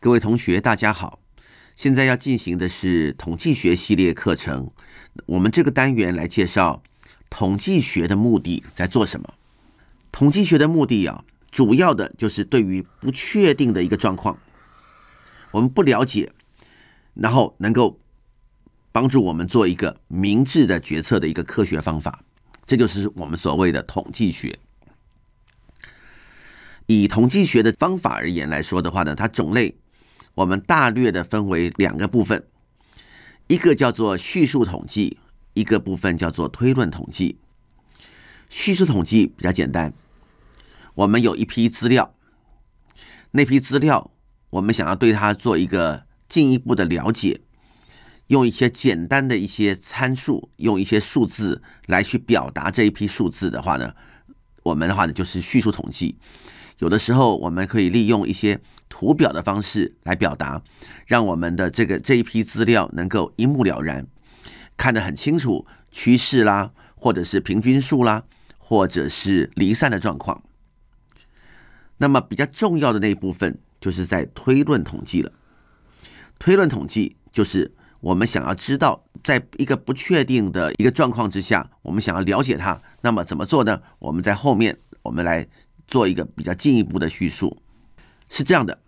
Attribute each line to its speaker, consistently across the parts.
Speaker 1: 各位同学，大家好！现在要进行的是统计学系列课程。我们这个单元来介绍统计学的目的在做什么？统计学的目的啊，主要的就是对于不确定的一个状况，我们不了解，然后能够帮助我们做一个明智的决策的一个科学方法。这就是我们所谓的统计学。以统计学的方法而言来说的话呢，它种类。我们大略的分为两个部分，一个叫做叙述统计，一个部分叫做推论统计。叙述统计比较简单，我们有一批资料，那批资料我们想要对它做一个进一步的了解，用一些简单的一些参数，用一些数字来去表达这一批数字的话呢，我们的话呢就是叙述统计。有的时候，我们可以利用一些图表的方式来表达，让我们的这个这一批资料能够一目了然，看得很清楚趋势啦，或者是平均数啦，或者是离散的状况。那么比较重要的那部分，就是在推论统计了。推论统计就是我们想要知道，在一个不确定的一个状况之下，我们想要了解它，那么怎么做呢？我们在后面我们来。做一个比较进一步的叙述，是这样的：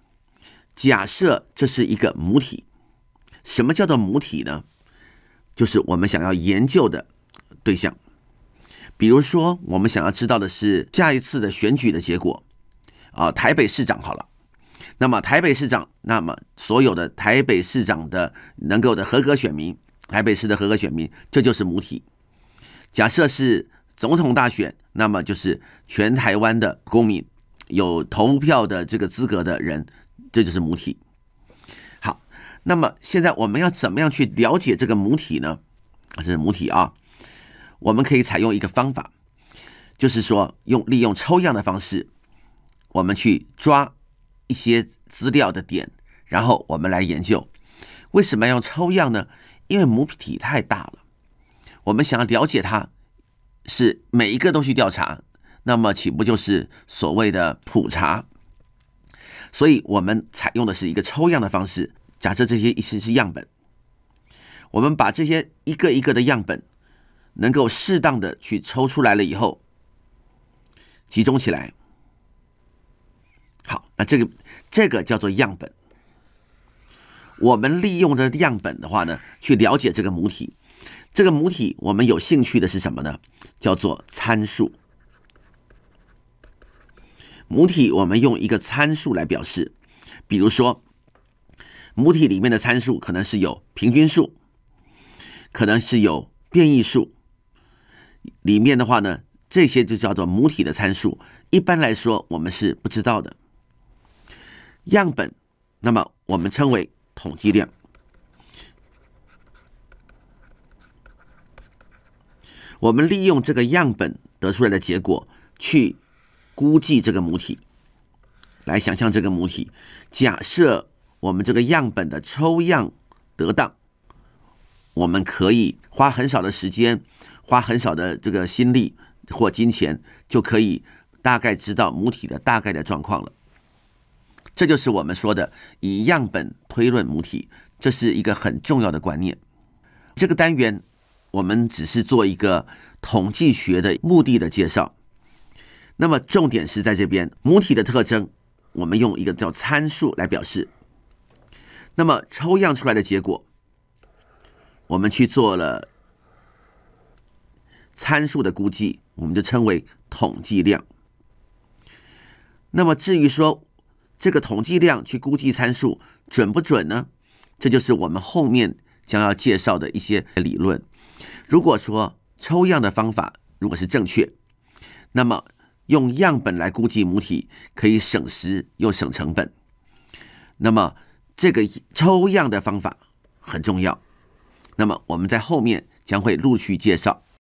Speaker 1: 假设这是一个母体，什么叫做母体呢？就是我们想要研究的对象。比如说，我们想要知道的是下一次的选举的结果，啊，台北市长好了。那么，台北市长，那么所有的台北市长的能够的合格选民，台北市的合格选民，这就是母体。假设是。总统大选，那么就是全台湾的公民有投票的这个资格的人，这就是母体。好，那么现在我们要怎么样去了解这个母体呢？啊，这是母体啊，我们可以采用一个方法，就是说用利用抽样的方式，我们去抓一些资料的点，然后我们来研究。为什么要抽样呢？因为母体太大了，我们想要了解它。是每一个都去调查，那么岂不就是所谓的普查？所以，我们采用的是一个抽样的方式。假设这些一些是样本，我们把这些一个一个的样本能够适当的去抽出来了以后，集中起来。好，那这个这个叫做样本。我们利用的样本的话呢，去了解这个母体。这个母体，我们有兴趣的是什么呢？叫做参数。母体我们用一个参数来表示，比如说，母体里面的参数可能是有平均数，可能是有变异数，里面的话呢，这些就叫做母体的参数。一般来说，我们是不知道的。样本，那么我们称为统计量。我们利用这个样本得出来的结果去估计这个母体，来想象这个母体。假设我们这个样本的抽样得当，我们可以花很少的时间、花很少的这个心力或金钱，就可以大概知道母体的大概的状况了。这就是我们说的以样本推论母体，这是一个很重要的观念。这个单元。我们只是做一个统计学的目的的介绍，那么重点是在这边母体的特征，我们用一个叫参数来表示。那么抽样出来的结果，我们去做了参数的估计，我们就称为统计量。那么至于说这个统计量去估计参数准不准呢？这就是我们后面将要介绍的一些理论。如果说抽样的方法如果是正确，那么用样本来估计母体可以省时又省成本，那么这个抽样的方法很重要。那么我们在后面将会陆续介绍。